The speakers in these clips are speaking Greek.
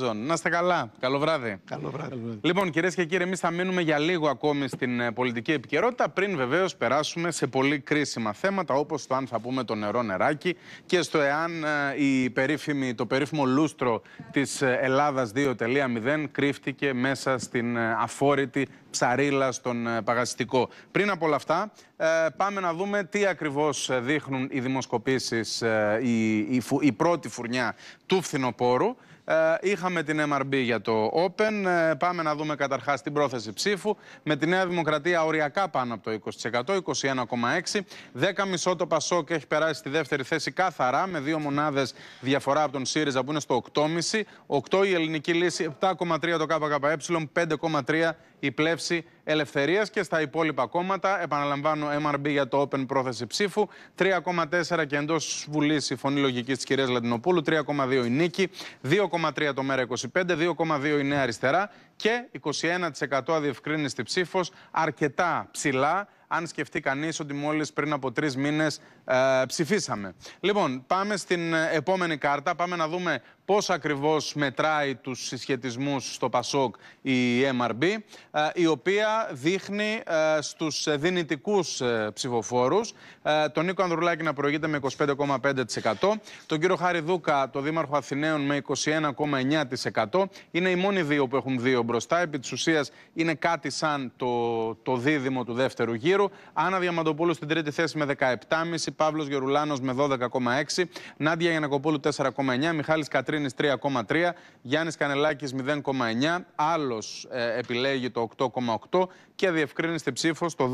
Να είστε καλά. Καλό βράδυ. Καλό βράδυ. Λοιπόν, κυρίες και κύριοι, εμείς θα μείνουμε για λίγο ακόμη στην ε, πολιτική επικαιρότητα, πριν βεβαίως περάσουμε σε πολύ κρίσιμα θέματα, όπως το αν θα πούμε το νερό νεράκι και στο εάν ε, η περίφημη, το περίφημο λούστρο της Ελλάδα 2.0 κρύφτηκε μέσα στην ε, αφόρητη ψαρίλα στον παγαστικό. Πριν από όλα αυτά, πάμε να δούμε τι ακριβώς δείχνουν οι δημοσκοπήσεις, η, η, η πρώτη φουρνιά του φθινοπόρου. Ε, είχαμε την MRB για το Open. Ε, πάμε να δούμε καταρχάς την πρόθεση ψήφου. Με τη Νέα Δημοκρατία οριακά πάνω από το 20%, 21,6%. μισό το Πασόκ έχει περάσει στη δεύτερη θέση καθαρά, με δύο μονάδες διαφορά από τον ΣΥΡΙΖΑ που είναι στο 8,5%. 8% η Ελληνική Λύση, 7,3% το ΚΚΕ, 5,3% η πλεύση ελευθερίας και στα υπόλοιπα κόμματα. Επαναλαμβάνω, MRB για το Open πρόθεση ψήφου. 3,4 και εντός Βουλής η φωνή λογικής της κυρίας Λατινοπούλου. 3,2 η νίκη. 2,3 το μέρα 25. 2,2 η νέα αριστερά. Και 21% αδιευκρίνηστη ψήφος. Αρκετά ψηλά αν σκεφτεί κανείς ότι μόλις πριν από τρεις μήνες ε, ψηφίσαμε. Λοιπόν, πάμε στην ε, επόμενη κάρτα. Πάμε να δούμε Πώς ακριβώς μετράει τους συσχετισμούς στο Πασόκ η MRB, ε, η οποία δείχνει ε, στους δυνητικούς ε, ψηφοφόρους. τον Νίκο Ανδρουλάκη να προηγείται με 25,5%, τον κύριο Δούκα, το Δήμαρχο Αθηναίων, με 21,9%. Είναι οι μόνοι δύο που έχουν δύο μπροστά. Επί της ουσίας είναι κάτι σαν το, το δίδυμο του δεύτερου γύρου. Άννα Διαμαντοπούλου στην τρίτη θέση με 17,5%, Παύλος Γερουλάνος με 12,6%, Νάντια Γιανακοπούλου 4,9%, Μιχάλη Κατρίνη 3,3. Γιάννης Κανελάκης 0,9. Άλλο επιλέγει το 8,8 και διευκρίνηστη ψήφο το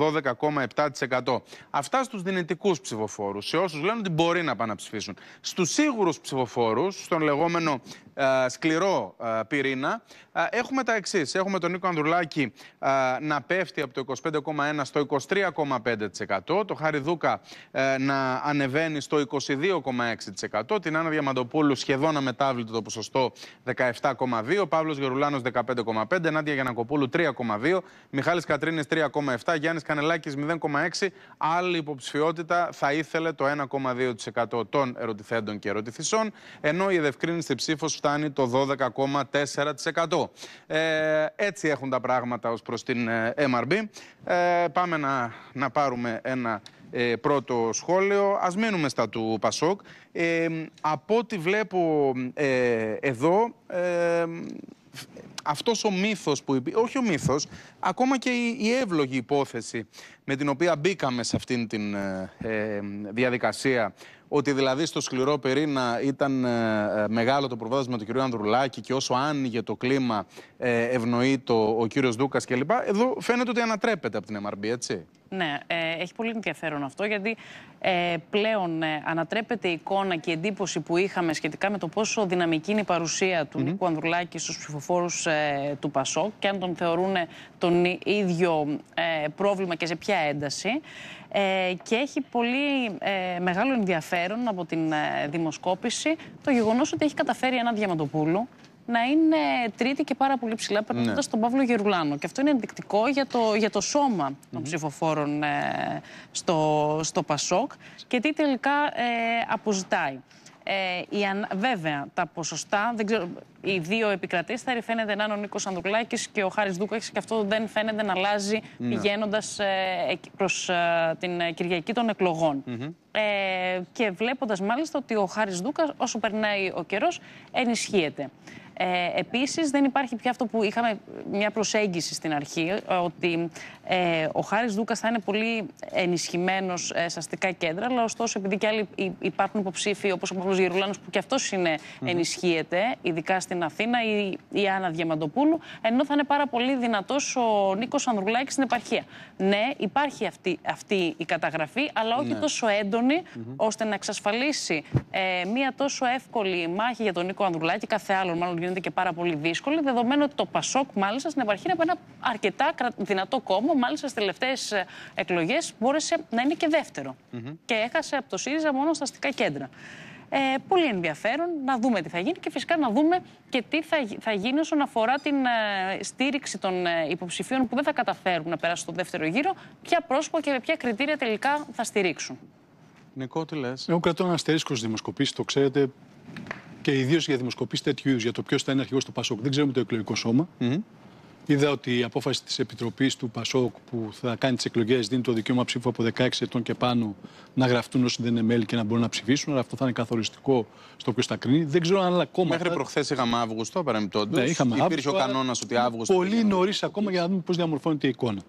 12,7%. Αυτά στους δυνητικούς ψηφοφόρους, σε όσους λένε ότι μπορεί να πάνε να ψηφίσουν. Στους σίγουρους ψηφοφόρους, στον λεγόμενο ε, σκληρό ε, πυρήνα, ε, έχουμε τα εξής. Έχουμε τον Νίκο Ανδρουλάκη ε, να πέφτει από το 25,1 στο 23,5%. Το Χάρη Δούκα να ανεβαίνει στο 22,6%. Την Άννα Διαμαντοπούλου σχεδόν αμετά αδιαμετάβλητο το ποσοστό 17,2. Παύλος Γερουλάνος 15,5. Νάντια Γιανακοπούλου 3,2. Μιχάλης Κατρίνης 3,7. Γιάννης Κανελάκης 0,6. Άλλη υποψηφιότητα θα ήθελε το 1,2% των ερωτηθέντων και ερωτηθισών. Ενώ η εδευκρίνηστη ψήφος φτάνει το 12,4%. Ε, έτσι έχουν τα πράγματα ως προς την MRB. Ε, ε, πάμε να, να πάρουμε ένα ε, πρώτο σχόλιο. Ας μένουμε στα του Πασόκ. Ε, από ό,τι βλέπω ε, εδώ, ε, αυτός ο μύθος που όχι ο μύθος, ακόμα και η, η εύλογη υπόθεση με την οποία μπήκαμε σε αυτήν την ε, ε, διαδικασία ότι δηλαδή στο σκληρό πυρήνα ήταν ε, ε, μεγάλο το προβάδισμα του κυρίου Ανδρουλάκη και όσο άνοιγε το κλίμα ε, το ο κύριος Δούκας κλπ. Εδώ φαίνεται ότι ανατρέπεται από την MRB, έτσι. Ναι, ε, έχει πολύ ενδιαφέρον αυτό γιατί ε, πλέον ε, ανατρέπεται η εικόνα και η εντύπωση που είχαμε σχετικά με το πόσο δυναμική είναι η παρουσία του mm -hmm. Νίκου Ανδρουλάκη στους ψηφοφόρους του ΠΑΣΟΚ και αν τον θεωρούν τον ίδιο πρόβλημα και σε ποια ένταση. Και έχει πολύ μεγάλο ενδιαφέρον ενδιαφέρον από την ε, δημοσκόπηση το γεγονός ότι έχει καταφέρει ένα Διαμαντοπούλου να είναι τρίτη και πάρα πολύ ψηλά, περνώντας ναι. τον Παύλο Γερουλάνο. Και αυτό είναι ενδεικτικό για το, για το σώμα των ψηφοφόρων ε, στο, στο Πασόκ και τι τελικά ε, αποζητάει. Ε, Βέβαια, τα ποσοστά, δεν ξέρω, οι δύο επικρατήστεροι φαίνεται να είναι ο Νίκος Ανδρουλάκης και ο Χάρης Δούκαχη και αυτό δεν φαίνεται να αλλάζει ναι. πηγαίνοντας ε, προς ε, την Κυριακή των εκλογων Ε, και βλέποντας μάλιστα ότι ο Χάρης Δούκας όσο περνάει ο καιρός, ενισχύεται. Ε, Επίσης, δεν υπάρχει πια αυτό που είχαμε μια προσέγγιση στην αρχή, ότι ε, ο Χάρης Δούκας θα είναι πολύ ενισχυμένος ε, σε αστικά κέντρα, αλλά ωστόσο επειδή και άλλοι υπάρχουν υποψήφοι, όπως ο Παύλος Γερουλάνος, που και αυτός ενισχύεται, ειδικά στην Αθήνα, ή η Άννα Διαμαντοπούλου, ενώ θα είναι πάρα πολύ δυνατός ο Νίκος Ανδρουλάκης στην επαρχία. Ναι, υπάρχει αυτή, αυτή η καταγραφή, αλλά όχι ναι. τόσο έντονη, τοσο εντονη ωστε να εξασφαλίσει ε, μία τόσο εύκολη μάχη για τον Νίκο Ανδρουλάκη, κάθε άλλον μάλλον είναι και πάρα πολύ δύσκολη, δεδομένου ότι το ΠΑΣΟΚ, μάλιστα στην επαρχία, είναι ένα αρκετά δυνατό κόμμα. Μάλιστα στις τελευταίες ε, εκλογές μπόρεσε να είναι και δευτερο Και έχασε από το ΣΥΡΙΖΑ μόνο στα αστικά κέντρα. Ε, πολύ ενδιαφέρον να δούμε τι θα γίνει και φυσικά να δούμε και τι θα, θα γίνει όσον αφορά την ε, στήριξη των ε, υποψηφίων που δεν θα καταφέρουν να περάσουν στο δεύτερο γύρο, ποια πρόσωπα και με ποια κριτήρια τελικά θα στηρίξουν. Νικό, τι Εγώ κρατώ ένα αστερίσκο δημοσκοπήσεις, το ξέρετε, και ιδίως για δημοσκοπήσεις τέτοιου για το ποιος θα είναι αρχηγός του ΠΑΣΟΚ, δεν ξέρουμε το εκλογικό σώμα. Είδα ότι η απόφαση της Επιτροπής του Πασόκ που θα κάνει τις εκλογές δίνει το δικαίωμα ψήφου από 16 ετών και πάνω να γραφτούν όσοι δεν είναι μέλη και να μπορούν να ψηφίσουν. Αλλά αυτό θα είναι καθοριστικό στο οποίο θα κρίνει. Δεν ξέρω αν άλλα κόμματα. Μέχρι προχθές είχαμε Αύγουστο, παρεμπιπτόντως. Ναι, είχαμε Υπήρχε αύγουστο, ο κανόνας ότι Αύγουστο. Πολύ νωρί ακόμα για να δούμε πώς διαμορφώνεται η εικόνα.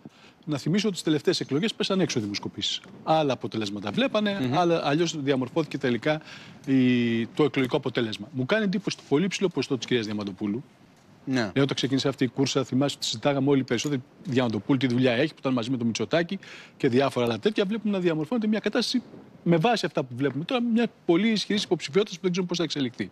Να θυμίσω ότι τι τελευταίες εκλογές πέσαν έξω δημοσκοπήσεις. Άλλα αποτελέσματα βλέπανε, mm -hmm. αλλιώς διαμορφώθηκε τελικά η, το εκλογικό αποτέλεσμα. Μου κάνει εντύπωση το πολύ ψηλό ποσοστό της κυρίας Διαμαντοπούλου, ναι. όταν ξεκίνησε αυτή η κούρσα, θυμάσαι ότι συζητάγαμε όλοι περισσότεροι, το Πούλη τι δουλειά έχει, που ήταν μαζί με τον Μητσοτάκη και διάφορα άλλα τέτοια. Βλέπουμε να διαμορφώνεται μια κατάσταση με βάση αυτά που βλέπουμε τώρα, μια πολύ ισχυρής υποψηφιότητας που δεν ξέρουμε πώς θα εξελιχθεί.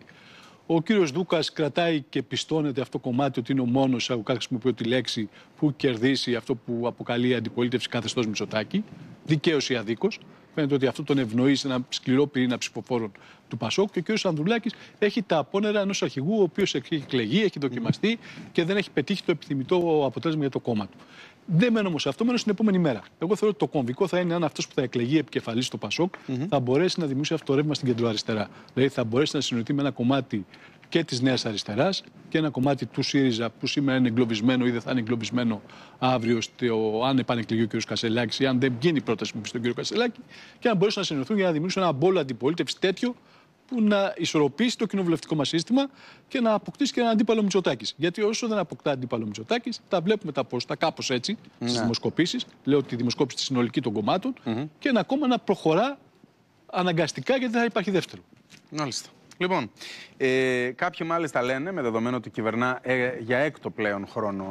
Ο κύριος Δούκας κρατάει και πιστώνεται αυτό το κομμάτι ότι είναι ο μόνος, εγώ χρησιμοποιώ τη λέξη, που κερδίσει αυτό που αποκαλεί αντιπολίτευση καθεστώ Μητσοτάκη. Δικαίω ή αδίκως φαίνεται ότι αυτό τον ευνοεί σε ένα σκληρό πυρήνα ψηφοφόρων του Πασόκ. Και ο κ. Ανδρουλάκης έχει τα απόνερα ενός αρχηγού, ο οποίος έχει εκλεγεί, έχει δοκιμαστεί και δεν έχει πετύχει το επιθυμητό αποτέλεσμα για το κόμμα του. Δεν μένω όμως σε αυτό, μένω στην επόμενη μέρα. Εγώ θεωρώ ότι το κομβικό θα είναι αν αυτός που θα εκλεγεί επικεφαλής στο πασοκ θα μπορέσει να δημιουργήσει αυτό το ρεύμα στην κεντροαριστερά. Δηλαδή θα μπορέσει να συνοηθεί με ένα κομμάτι και της Νέας Αριστεράς και ένα κομμάτι του ΣΥΡΙΖΑ που σήμερα είναι εγκλωβισμένο ή δεν θα είναι εγκλωβισμένο αύριο, στο, αν επανεκλεγεί ο κ. Κασελάκης ή αν δεν γίνει πρόταση που στον κ. Κασελάκη, και να μπορέσουν να συνεχθούν για να δημιουργήσουν ένα μπόλο αντιπολίτευση τέτοιο που να ισορροπήσει το κοινοβουλευτικό μας σύστημα και να αποκτήσει και ένα αντίπαλο Μητσοτάκης. Γιατί όσο δεν αποκτά αντίπαλο Μητσοτάκης, τα βλέπουμε τα πόστα κάπως έτσι ναι. δημοσκοπήσεις. Λέω τη δημοσκόπηση τη συνολική των κομμάτων mm -hmm. και ένα κόμμα να προχωρά αναγκαστικά γιατί δεν θα υπάρχει δεύτερο. Μάλιστα. Λοιπόν, ε, κάποιοι μάλιστα λένε, με δεδομένο ότι κυβερνά ε, για έκτο πλέον χρόνο